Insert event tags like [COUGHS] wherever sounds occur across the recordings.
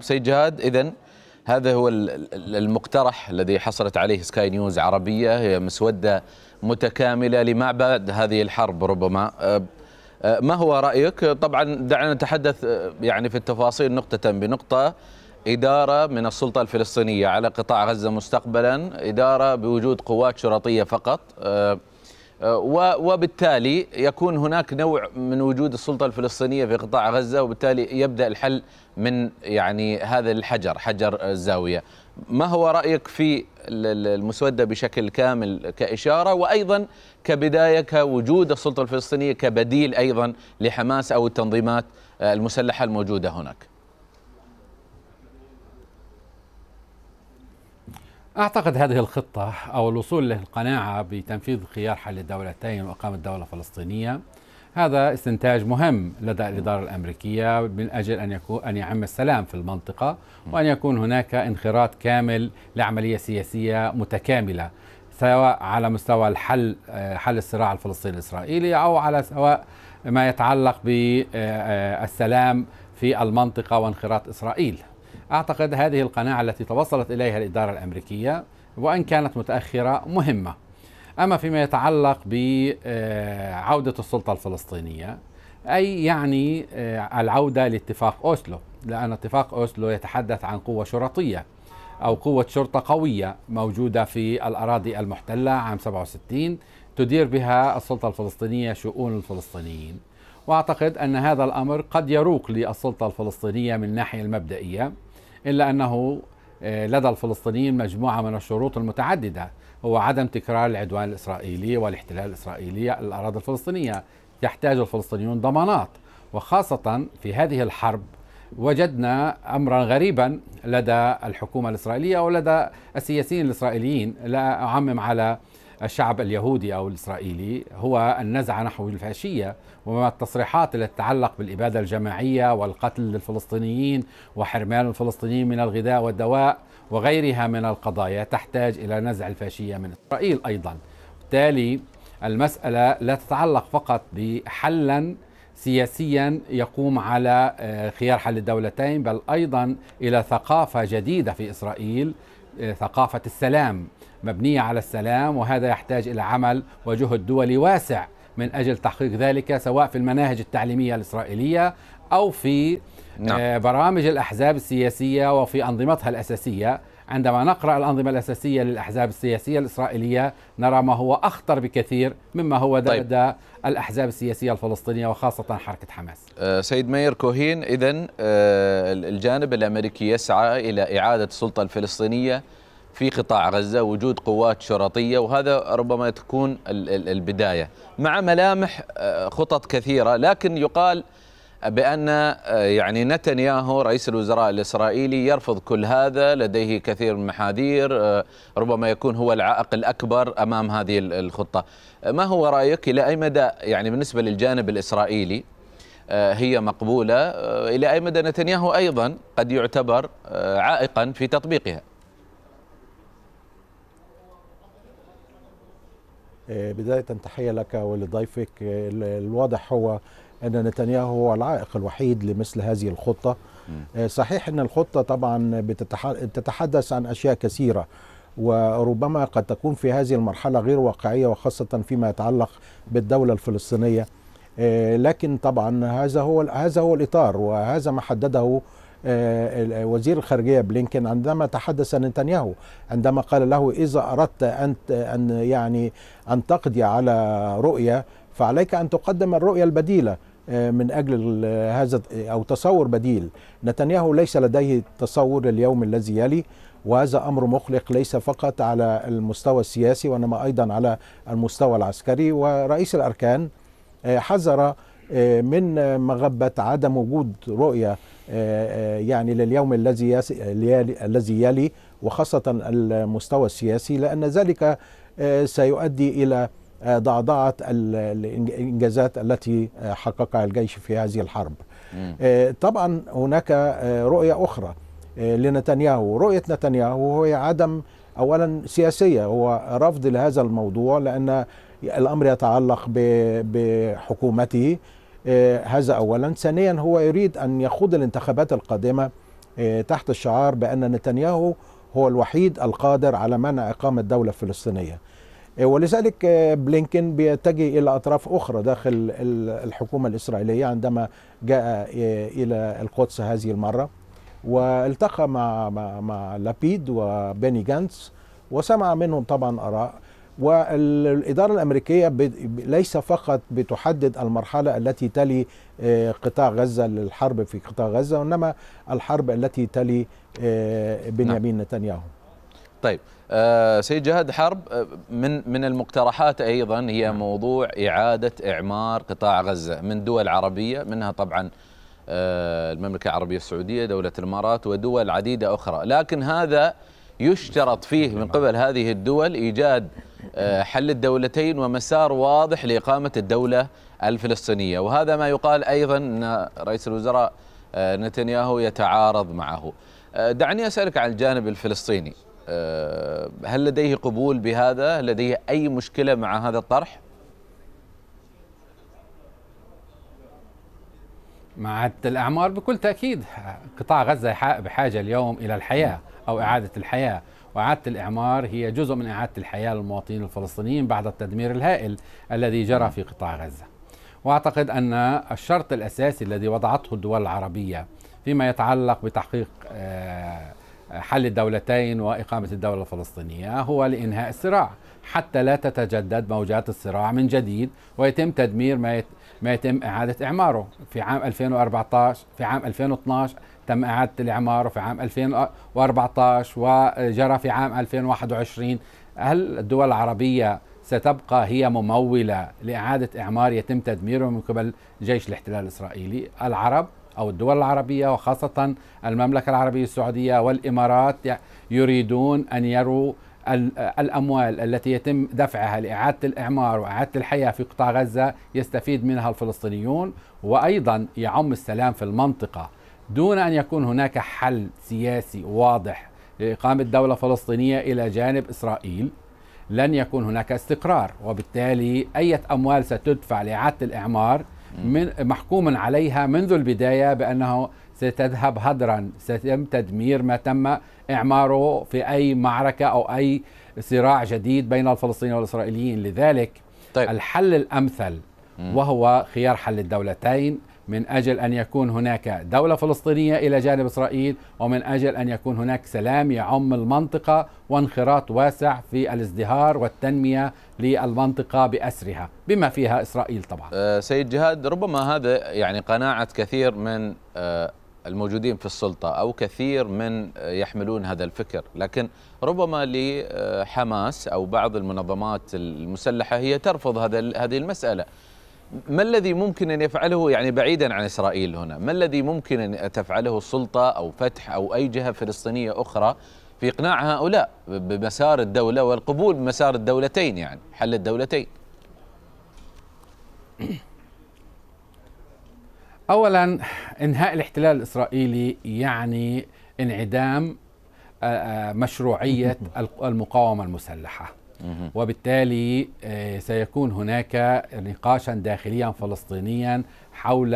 سيد جهاد اذا هذا هو المقترح الذي حصلت عليه سكاي نيوز عربيه هي مسوده متكامله لما بعد هذه الحرب ربما أه، أه، ما هو رايك طبعا دعنا نتحدث أه، يعني في التفاصيل نقطه بنقطه اداره من السلطه الفلسطينيه على قطاع غزه مستقبلا اداره بوجود قوات شرطيه فقط آه، وبالتالي يكون هناك نوع من وجود السلطة الفلسطينية في قطاع غزة وبالتالي يبدأ الحل من يعني هذا الحجر حجر الزاوية ما هو رأيك في المسودة بشكل كامل كإشارة وأيضا كبداية كوجود السلطة الفلسطينية كبديل أيضا لحماس أو التنظيمات آه، المسلحة الموجودة هناك أعتقد هذه الخطة أو الوصول للقناعة بتنفيذ خيار حل الدولتين وإقامة دولة فلسطينية هذا استنتاج مهم لدى الإدارة الأمريكية من أجل أن يكون أن يعم السلام في المنطقة وأن يكون هناك انخراط كامل لعملية سياسية متكاملة سواء على مستوى الحل آه، حل الصراع الفلسطيني الإسرائيلي أو على سواء ما يتعلق بالسلام آه، آه، في المنطقة وانخراط إسرائيل أعتقد هذه القناعة التي توصلت إليها الإدارة الأمريكية وإن كانت متأخرة مهمة أما فيما يتعلق بعودة السلطة الفلسطينية أي يعني آه، العودة لاتفاق أوسلو لأن اتفاق أوسلو يتحدث عن قوة شرطية أو قوة شرطة قوية موجودة في الأراضي المحتلة عام 67 تدير بها السلطة الفلسطينية شؤون الفلسطينيين وأعتقد أن هذا الأمر قد يروق للسلطة الفلسطينية من الناحية المبدئية إلا أنه آه، لدى الفلسطينيين مجموعة من الشروط المتعددة هو عدم تكرار العدوان الإسرائيلي والاحتلال الإسرائيلي للاراضي الفلسطينية يحتاج الفلسطينيون ضمانات وخاصة في هذه الحرب وجدنا امرا غريبا لدى الحكومه الاسرائيليه ولدى السياسيين الاسرائيليين لا اعمم على الشعب اليهودي أو الإسرائيلي هو النزعة نحو الفاشية وما التصريحات التي تتعلق بالإبادة الجماعية والقتل للفلسطينيين وحرمان الفلسطينيين من الغذاء والدواء وغيرها من القضايا تحتاج إلى نزع الفاشية من إسرائيل أيضا بالتالي المسألة لا تتعلق فقط بحلا سياسيا يقوم على آه، خيار حل الدولتين بل ايضا الى ثقافه جديده في اسرائيل آه، ثقافه السلام مبنية على السلام وهذا يحتاج إلى عمل وجهد دولي واسع من أجل تحقيق ذلك سواء في المناهج التعليمية الإسرائيلية أو في نعم. آه، برامج الأحزاب السياسية وفي أنظمتها الأساسية عندما نقرأ الأنظمة الأساسية للأحزاب السياسية الإسرائيلية نرى ما هو أخطر بكثير مما هو لدى طيب. الأحزاب السياسية الفلسطينية وخاصة حركة حماس آه، سيد مير كوهين إذا آه، الجانب الأمريكي يسعى إلى إعادة السلطة الفلسطينية في قطاع غزة وجود قوات شرطية وهذا ربما تكون البداية مع ملامح آه، خطط كثيرة لكن يقال بأن آه، يعني نتنياهو رئيس الوزراء الإسرائيلي يرفض كل هذا لديه كثير من المحاذير آه، ربما يكون هو العائق الأكبر أمام هذه الخطة ما هو رأيك إلى أي مدى يعني بالنسبة للجانب الإسرائيلي هي مقبولة إلى أي مدى نتنياهو أيضا قد يعتبر عائقا في تطبيقها آه، بداية تحية لك ولضيفك آه، الواضح هو أن نتنياهو هو العائق الوحيد لمثل هذه الخطة آه، صحيح أن الخطة طبعا بتتحدث عن أشياء كثيرة وربما قد تكون في هذه المرحلة غير واقعية وخاصة فيما يتعلق بالدولة الفلسطينية لكن طبعا هذا هو هذا هو الإطار وهذا ما حدده آه، وزير الخارجيه بلينكن عندما تحدث نتنياهو عندما قال له اذا اردت ان ان يعني ان تقضي على رؤيه فعليك ان تقدم الرؤيه البديله آه، من اجل هذا او تصور بديل نتنياهو ليس لديه تصور اليوم الذي يلي وهذا امر مقلق ليس فقط على المستوى السياسي وانما ايضا على المستوى العسكري ورئيس الاركان آه، حذر آه، من مغبة عدم وجود رؤية آه، آه، يعني لليوم الذي الذي يلي وخاصة المستوى السياسي لأن ذلك سيؤدي إلى ضعضعة الإنجازات التي حققها الجيش في هذه الحرب طبعا هناك رؤية أخرى لنتنياهو رؤية نتنياهو هي عدم اولا سياسيه هو رفض لهذا الموضوع لان الامر يتعلق بحكومته آه، هذا اولا ثانيا هو يريد ان يخوض الانتخابات القادمه آه، تحت الشعار بان نتنياهو هو الوحيد القادر على منع اقامه دوله فلسطينيه آه، ولذلك بلينكن بيتجه الى اطراف اخرى داخل الحكومه الاسرائيليه عندما جاء الى القدس هذه المره والتقى مع مع, مع لابيد وبيني جانس وسمع منهم طبعا اراء والإدارة الأمريكية ليس فقط بتحدد المرحلة التي تلي آه، قطاع غزة للحرب في قطاع غزة وإنما الحرب التي تلي آه، بنيامين نعم. نتنياهو طيب آه سيد جهاد حرب آه، من من المقترحات ايضا هي نعم. موضوع اعاده اعمار قطاع غزه من دول عربيه منها طبعا آه، المملكة العربية السعودية دولة الإمارات ودول عديدة أخرى لكن هذا يشترط فيه من قبل هذه الدول إيجاد آه، حل الدولتين ومسار واضح لإقامة الدولة الفلسطينية وهذا ما يقال أيضا أن رئيس الوزراء آه، نتنياهو يتعارض معه دعني أسألك عن الجانب الفلسطيني هل لديه قبول بهذا؟ هل لديه أي مشكلة مع هذا الطرح؟ مع الأعمار بكل تأكيد قطاع غزة بحاجة اليوم إلى الحياة أو إعادة الحياة وإعادة الإعمار هي جزء من إعادة الحياة للمواطنين الفلسطينيين بعد التدمير الهائل الذي جرى في قطاع غزة وأعتقد أن الشرط الأساسي الذي وضعته الدول العربية فيما يتعلق بتحقيق آه، حل الدولتين وإقامة الدولة الفلسطينية هو لإنهاء الصراع حتى لا تتجدد موجات الصراع من جديد ويتم تدمير ما ما يتم إعادة إعماره في عام 2014 في عام 2012 تم إعادة الإعمار في عام 2014 وجرى في عام 2021 هل الدول العربية ستبقى هي ممولة لإعادة إعمار يتم تدميره من قبل جيش الاحتلال الإسرائيلي العرب أو الدول العربية وخاصة المملكة العربية السعودية والإمارات يريدون أن يروا الأموال التي يتم دفعها لإعادة الإعمار وإعادة الحياة في قطاع غزة يستفيد منها الفلسطينيون وأيضا يعم السلام في المنطقة دون أن يكون هناك حل سياسي واضح لإقامة دولة فلسطينية إلى جانب إسرائيل لن يكون هناك استقرار وبالتالي أي أموال ستدفع لإعادة الإعمار من محكوم عليها منذ البداية بأنه ستذهب هدرا سيتم تدمير ما تم إعماره في أي معركة أو أي صراع جديد بين الفلسطينيين والإسرائيليين لذلك طيب. الحل الأمثل وهو خيار حل الدولتين من أجل أن يكون هناك دولة فلسطينية إلى جانب إسرائيل ومن أجل أن يكون هناك سلام يعم المنطقة وانخراط واسع في الازدهار والتنمية للمنطقة بأسرها بما فيها إسرائيل طبعا آه، سيد جهاد ربما هذا يعني قناعة كثير من آه، الموجودين في السلطة أو كثير من يحملون هذا الفكر لكن ربما لحماس آه، أو بعض المنظمات المسلحة هي ترفض هذا هذه المسألة ما الذي ممكن أن يفعله يعني بعيدا عن إسرائيل هنا ما الذي ممكن أن تفعله السلطة أو فتح أو أي جهة فلسطينية أخرى في إقناع هؤلاء بمسار الدولة والقبول بمسار الدولتين يعني حل الدولتين [COUGHS] اولا انهاء الاحتلال الاسرائيلي يعني انعدام آه، آه، مشروعيه المقاومه المسلحه وبالتالي آه، سيكون هناك نقاشا داخليا فلسطينيا حول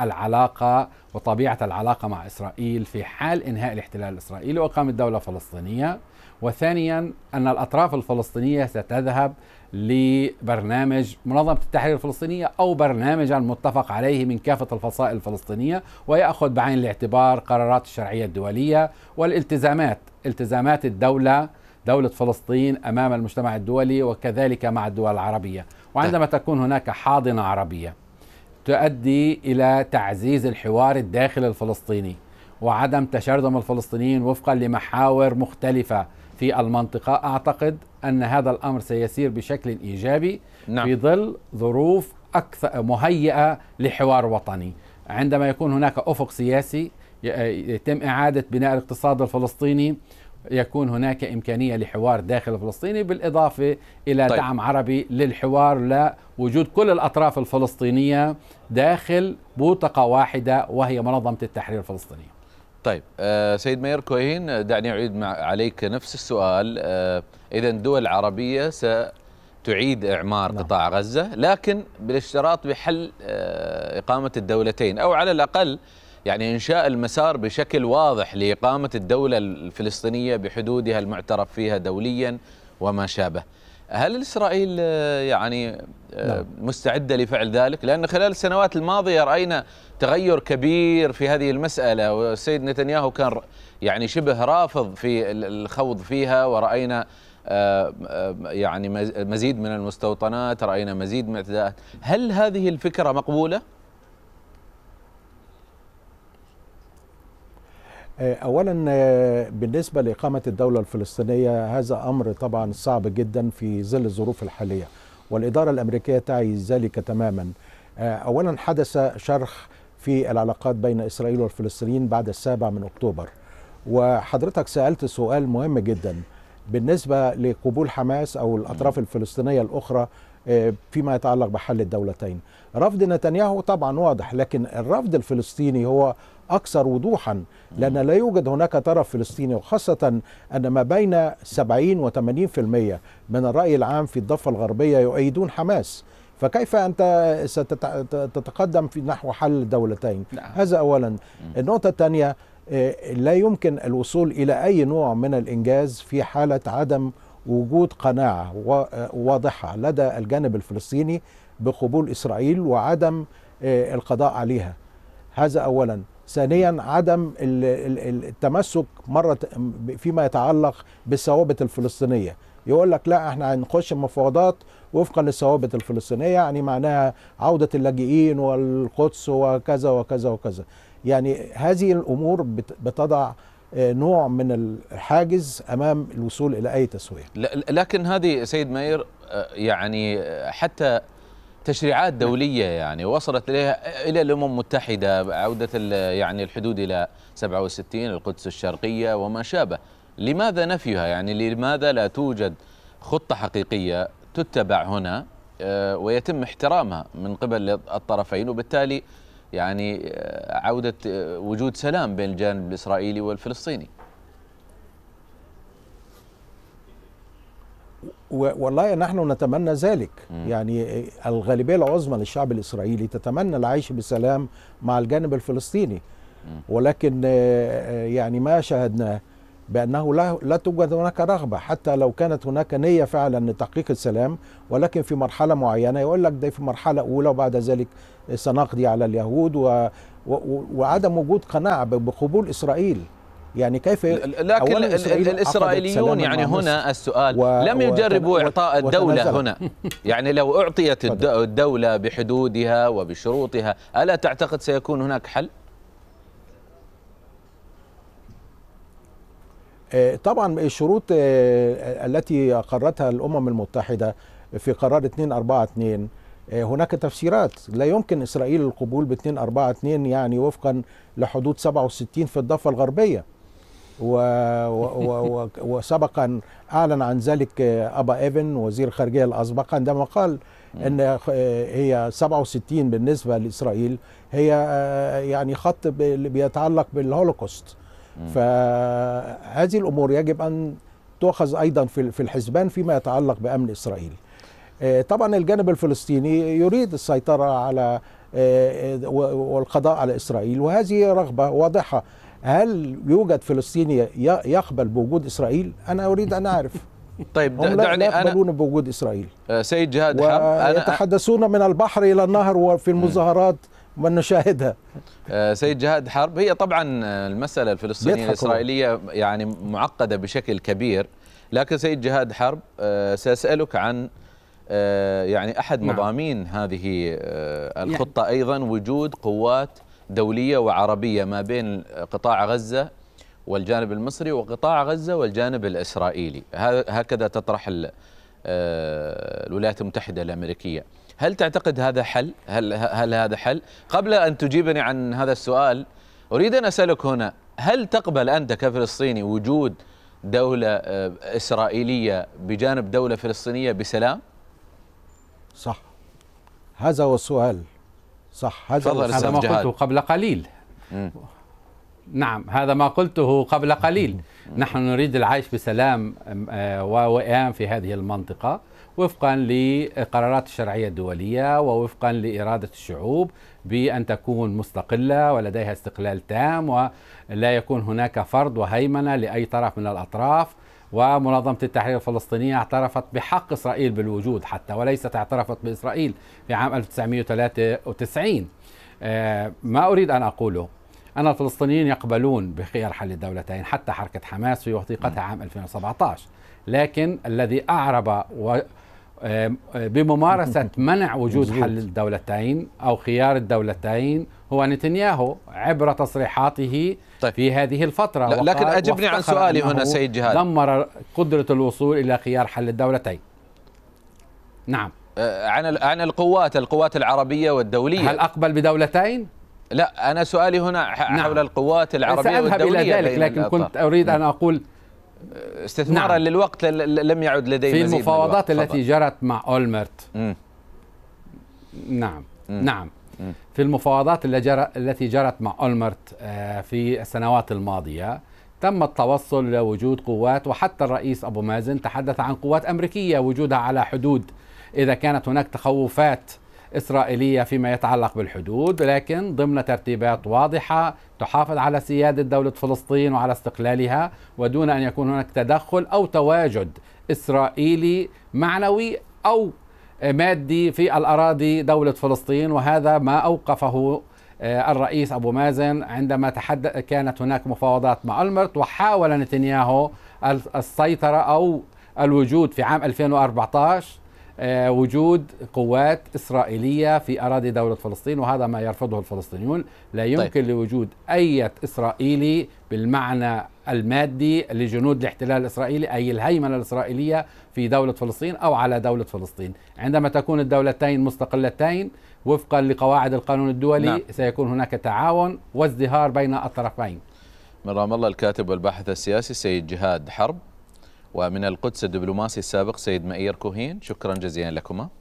العلاقه وطبيعه العلاقه مع اسرائيل في حال انهاء الاحتلال الاسرائيلي واقامه دوله فلسطينيه وثانيا أن الأطراف الفلسطينية ستذهب لبرنامج منظمة التحرير الفلسطينية أو برنامج المتفق عليه من كافة الفصائل الفلسطينية ويأخذ بعين الاعتبار قرارات الشرعية الدولية والالتزامات التزامات الدولة دولة فلسطين أمام المجتمع الدولي وكذلك مع الدول العربية وعندما طيب. تكون هناك حاضنة عربية تؤدي إلى تعزيز الحوار الداخلي الفلسطيني وعدم تشرذم الفلسطينيين وفقا لمحاور مختلفة في المنطقة أعتقد أن هذا الأمر سيسير بشكل إيجابي نعم. في ظل ظروف أكثر مهيئة لحوار وطني عندما يكون هناك أفق سياسي آه، يتم إعادة بناء الاقتصاد الفلسطيني يكون هناك إمكانية لحوار داخل الفلسطيني بالإضافة إلى طيب. دعم عربي للحوار لوجود كل الأطراف الفلسطينية داخل بوتقة واحدة وهي منظمة التحرير الفلسطينية طيب آه، سيد مير كوهين آه، دعني أعيد عليك نفس السؤال آه، إذا الدول العربيه ستعيد إعمار نعم. قطاع غزة لكن بالاشتراط بحل إقامة الدولتين أو على الأقل يعني إنشاء المسار بشكل واضح لإقامة الدولة الفلسطينية بحدودها المعترف فيها دوليا وما شابه هل اسرائيل آه، يعني آه، نعم. مستعده لفعل ذلك؟ لان خلال السنوات الماضيه راينا تغير كبير في هذه المساله والسيد نتنياهو كان يعني شبه رافض في الخوض فيها وراينا آه، يعني مزيد من المستوطنات راينا مزيد من اعتداءات، هل هذه الفكره مقبوله؟ آه، اولا آه، بالنسبه لاقامه الدوله الفلسطينيه هذا امر طبعا صعب جدا في ظل الظروف الحاليه والاداره الامريكيه تعي ذلك تماما آه، اولا حدث شرخ في العلاقات بين اسرائيل والفلسطينيين بعد السابع من اكتوبر وحضرتك سالت سؤال مهم جدا بالنسبه لقبول حماس او الاطراف نعم. الفلسطينيه الاخرى فيما يتعلق بحل الدولتين رفض نتنياهو طبعا واضح لكن الرفض الفلسطيني هو أكثر وضوحا لأن لا يوجد هناك طرف فلسطيني وخاصة أن ما بين 70 و80% من الرأي العام في الضفة الغربية يؤيدون حماس فكيف أنت ستتقدم في نحو حل دولتين نعم. هذا أولا النقطة الثانية آه، لا يمكن الوصول إلى أي نوع من الإنجاز في حالة عدم وجود قناعة آه، واضحة لدى الجانب الفلسطيني بقبول إسرائيل وعدم آه، القضاء عليها هذا أولا ثانيا عدم التمسك مرة فيما يتعلق بالثوابت الفلسطينية يقول لك لا احنا هنخش مفاوضات وفقا للثوابت الفلسطينية يعني معناها عودة اللاجئين والقدس وكذا وكذا وكذا يعني هذه الأمور بتضع آه، نوع من الحاجز امام الوصول الى اي تسويه. لكن هذه سيد ماير آه، يعني حتى تشريعات دولية يعني وصلت إليها إلى الأمم المتحدة عودة يعني الحدود إلى 67 القدس الشرقية وما شابه لماذا نفيها يعني لماذا لا توجد خطة حقيقية تتبع هنا آه، ويتم احترامها من قبل الطرفين وبالتالي يعني آه، عودة آه، وجود سلام بين الجانب الإسرائيلي والفلسطيني والله نحن نتمنى ذلك م. يعني الغالبية العظمى للشعب الإسرائيلي تتمنى العيش بسلام مع الجانب الفلسطيني م. ولكن آه، آه، يعني ما شاهدناه بأنه لا, لا توجد هناك رغبة حتى لو كانت هناك نية فعلا لتحقيق السلام ولكن في مرحلة معينة يقول لك ده في مرحلة أولى وبعد ذلك آه، سنقضي على اليهود و... و... وعدم وجود قناعة بقبول إسرائيل يعني كيف لكن الاسرائيليون يعني هنا السؤال و لم يجربوا اعطاء الدوله هنا يعني لو اعطيت الدوله بحدودها وبشروطها الا تعتقد سيكون هناك حل آه، طبعا الشروط آه، التي قررتها الامم المتحده في قرار 242 آه، هناك تفسيرات لا يمكن اسرائيل القبول ب 242 يعني وفقا لحدود 67 في الضفه الغربيه و و و وسبقا اعلن عن ذلك ابا ايفن وزير الخارجيه الاسبق عندما قال ان هي 67 بالنسبه لاسرائيل هي آه، يعني خط بيتعلق بالهولوكوست فهذه الامور يجب ان تؤخذ ايضا في الحسبان فيما يتعلق بامن اسرائيل آه، طبعا الجانب الفلسطيني يريد السيطره على آه، والقضاء على اسرائيل وهذه رغبه واضحه هل يوجد فلسطيني يقبل بوجود اسرائيل؟ انا اريد ان اعرف [LAUGHS] طيب هم لا دعني لا يقبلون بوجود اسرائيل آه، سيد جهاد حم انا يتحدثون من البحر الى النهر وفي المظاهرات ونشاهدها آه، سيد جهاد حرب هي طبعا المساله الفلسطينيه الاسرائيليه يعني معقده بشكل كبير لكن سيد جهاد حرب آه، ساسالك عن يعني احد نعم. مضامين هذه يعني الخطه ايضا وجود قوات دولية وعربية ما بين قطاع غزة والجانب المصري وقطاع غزة والجانب الإسرائيلي هكذا تطرح آه، الولايات المتحدة الأمريكية هل تعتقد هذا حل؟ هل, هل هذا حل؟ قبل أن تجيبني عن هذا السؤال أريد أن أسألك هنا هل تقبل أنت كفلسطيني وجود دولة آه، إسرائيلية بجانب دولة فلسطينية بسلام؟ صح هذا هو السؤال صح هذا هذا ما قلته قبل قليل نعم هذا ما قلته قبل قليل نحن نريد العيش بسلام آه، ووئام في هذه المنطقة وفقا لقرارات الشرعية الدولية ووفقا لإرادة الشعوب بأن تكون مستقلة ولديها استقلال تام ولا يكون هناك فرض وهيمنة لأي طرف من الأطراف ومنظمة التحرير الفلسطينية اعترفت بحق إسرائيل بالوجود حتى وليست اعترفت بإسرائيل في عام 1993 آه، ما أريد أن أقوله أن الفلسطينيين يقبلون بخيار حل الدولتين حتى حركة حماس في وثيقتها نعم. عام 2017 لكن الذي أعرب و آه، بممارسة [LAUGHS] منع وجود حل الدولتين أو خيار الدولتين هو نتنياهو عبر تصريحاته طيب. في هذه الفترة لكن أجبني عن سؤالي هنا سيد جهاد دمر قدرة الوصول إلى خيار حل الدولتين نعم آه، عن عن القوات القوات العربية والدولية هل أقبل بدولتين؟ لا أنا سؤالي هنا نعم. حول نعم. القوات العربية والدولية إلى ذلك لكن كنت أريد أن نعم. أقول استثمارا نعم. للوقت لم يعد لديه في المفاوضات التي جرت مع اولمرت نعم مم. نعم مم. في المفاوضات التي جرت مع اولمرت آه، في السنوات الماضيه تم التوصل لوجود قوات وحتى الرئيس ابو مازن تحدث عن قوات امريكيه وجودها على حدود اذا كانت هناك تخوفات إسرائيلية فيما يتعلق بالحدود لكن ضمن ترتيبات واضحة تحافظ على سيادة دولة فلسطين وعلى استقلالها ودون أن يكون هناك تدخل أو تواجد إسرائيلي معنوي أو مادي في الأراضي دولة فلسطين وهذا ما أوقفه آه، الرئيس أبو مازن عندما تحدث كانت هناك مفاوضات مع ألمرت وحاول نتنياهو السيطرة أو الوجود في عام 2014 آه، وجود قوات إسرائيلية في أراضي دولة فلسطين وهذا ما يرفضه الفلسطينيون لا طيب. يمكن طيب. لوجود أي إسرائيلي بالمعنى المادي لجنود الاحتلال الإسرائيلي أي الهيمنة الإسرائيلية في دولة فلسطين أو على دولة فلسطين عندما تكون الدولتين مستقلتين وفقا لقواعد القانون الدولي نعم. سيكون هناك تعاون وازدهار بين الطرفين من رام الله الكاتب والباحث السياسي سيد جهاد حرب ومن القدس الدبلوماسي السابق سيد مئير كوهين شكرا جزيلا لكما